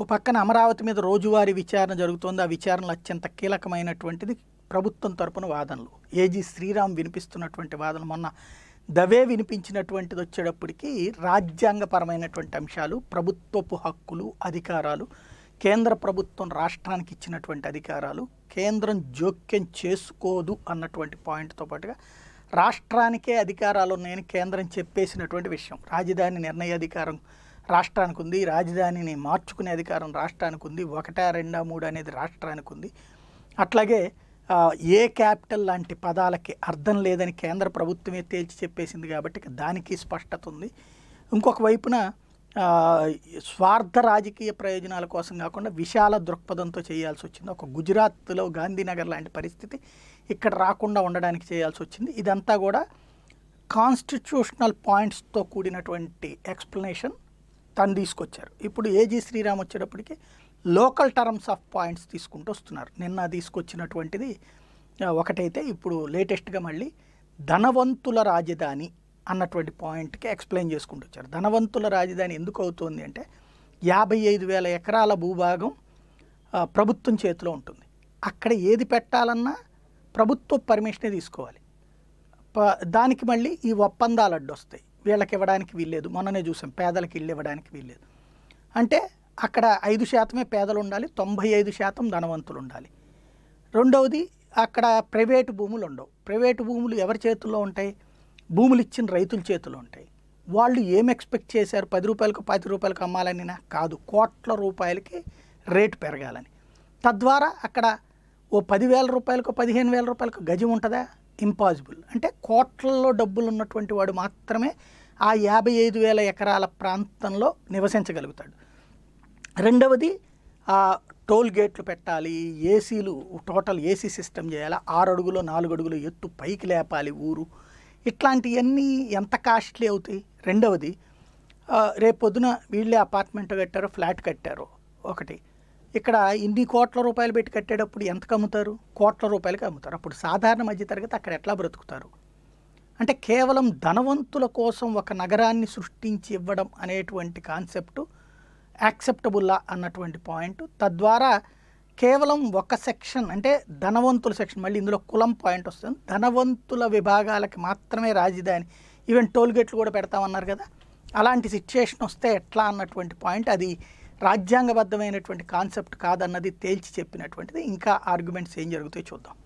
ఓ పక్కన అమరావతి మీద రోజువారీ విచారణ జరుగుతోంది ఆ విచారణలు అత్యంత కీలకమైనటువంటిది ప్రభుత్వం తరపున వాదనలు ఏజీ శ్రీరామ్ వినిపిస్తున్నటువంటి వాదన మొన్న దవే వినిపించినటువంటిది వచ్చేటప్పటికి రాజ్యాంగపరమైనటువంటి అంశాలు ప్రభుత్వపు హక్కులు అధికారాలు కేంద్ర ప్రభుత్వం రాష్ట్రానికి ఇచ్చినటువంటి అధికారాలు కేంద్రం జోక్యం చేసుకోదు అన్నటువంటి పాయింట్తో పాటుగా రాష్ట్రానికే అధికారాలు ఉన్నాయని కేంద్రం చెప్పేసినటువంటి విషయం రాజధాని నిర్ణయాధికారం అధికారం రాష్ట్రానికి ఉంది రాజధానిని మార్చుకునే అధికారం రాష్ట్రానికి ఉంది ఒకట రెండా మూడు అనేది రాష్ట్రానికి ఉంది అట్లాగే ఏ క్యాపిటల్ లాంటి పదాలకి అర్థం లేదని కేంద్ర ప్రభుత్వమే తేల్చి చెప్పేసింది కాబట్టి దానికి స్పష్టత ఉంది ఇంకొక వైపున స్వార్థ రాజకీయ ప్రయోజనాల కోసం కాకుండా విశాల దృక్పథంతో చేయాల్సి వచ్చింది ఒక గుజరాత్లో గాంధీనగర్ లాంటి పరిస్థితి ఇక్కడ రాకుండా ఉండడానికి చేయాల్సి వచ్చింది ఇదంతా కూడా కాన్స్టిట్యూషనల్ పాయింట్స్తో కూడినటువంటి ఎక్స్ప్లెనేషన్ తను తీసుకొచ్చారు ఇప్పుడు ఏజీ శ్రీరామ్ వచ్చేటప్పటికి లోకల్ టర్మ్స్ ఆఫ్ పాయింట్స్ తీసుకుంటూ వస్తున్నారు నిన్న తీసుకొచ్చినటువంటిది ఒకటైతే ఇప్పుడు లేటెస్ట్గా మళ్ళీ ధనవంతుల రాజధాని అన్నటువంటి పాయింట్కి ఎక్స్ప్లెయిన్ చేసుకుంటూ వచ్చారు ధనవంతుల రాజధాని ఎందుకు అవుతుంది అంటే యాభై ఐదు వేల ఎకరాల భూభాగం ప్రభుత్వం చేతిలో ఉంటుంది అక్కడ ఏది పెట్టాలన్నా ప్రభుత్వ పర్మిషనే తీసుకోవాలి దానికి మళ్ళీ ఈ ఒప్పందాలు అడ్డొస్తాయి వీళ్ళకి ఇవ్వడానికి వీల్లేదు మొన్ననే చూసాం పేదలకు ఇల్లు ఇవ్వడానికి వీల్లేదు అంటే అక్కడ ఐదు శాతమే పేదలు ఉండాలి తొంభై ఐదు శాతం ధనవంతులు ఉండాలి రెండవది అక్కడ ప్రైవేటు భూములు ఉండవు ప్రైవేటు భూములు ఎవరి చేతుల్లో ఉంటాయి భూములు ఇచ్చిన రైతుల చేతుల్లో ఉంటాయి వాళ్ళు ఏం ఎక్స్పెక్ట్ చేశారు పది రూపాయలకు పది రూపాయలకు అమ్మాలని కాదు కోట్ల రూపాయలకి రేటు పెరగాలని తద్వారా అక్కడ ఓ పదివేల రూపాయలకు పదిహేను వేల రూపాయలకు గజం ఉంటుందా ఇంపాసిబుల్ అంటే కోట్లలో డబ్బులు ఉన్నటువంటి వాడు మాత్రమే ఆ యాభై ఐదు వేల ఎకరాల ప్రాంతంలో నివసించగలుగుతాడు రెండవది టోల్ గేట్లు పెట్టాలి ఏసీలు టోటల్ ఏసీ సిస్టమ్ చేయాలి ఆరు అడుగులు నాలుగు అడుగులు ఎత్తు పైకి లేపాలి ఊరు ఇట్లాంటివన్నీ ఎంత కాస్ట్లీ అవుతాయి రెండవది రేపొద్దున వీళ్ళే అపార్ట్మెంట్ కట్టారో ఫ్లాట్ కట్టారు ఒకటి ఇక్కడ ఇన్ని కోట్ల రూపాయలు పెట్టి కట్టేటప్పుడు ఎంతకు అమ్ముతారు కోట్ల రూపాయలకి అమ్ముతారు అప్పుడు సాధారణ మధ్యతరగతి అక్కడ ఎట్లా బ్రతుకుతారు అంటే కేవలం ధనవంతుల కోసం ఒక నగరాన్ని సృష్టించి ఇవ్వడం అనేటువంటి కాన్సెప్టు యాక్సెప్టబుల్లా అన్నటువంటి పాయింట్ తద్వారా కేవలం ఒక సెక్షన్ అంటే ధనవంతుల సెక్షన్ మళ్ళీ ఇందులో కులం పాయింట్ వస్తుంది ధనవంతుల విభాగాలకి మాత్రమే రాజధాని ఈవెన్ టోల్గేట్లు కూడా పెడతామన్నారు కదా అలాంటి సిచ్యుయేషన్ వస్తే ఎట్లా అన్నటువంటి పాయింట్ అది రాజ్యాంగబద్ధమైనటువంటి కాన్సెప్ట్ కాదన్నది తేల్చి చెప్పినటువంటిది ఇంకా ఆర్గ్యుమెంట్స్ ఏం జరుగుతాయో చూద్దాం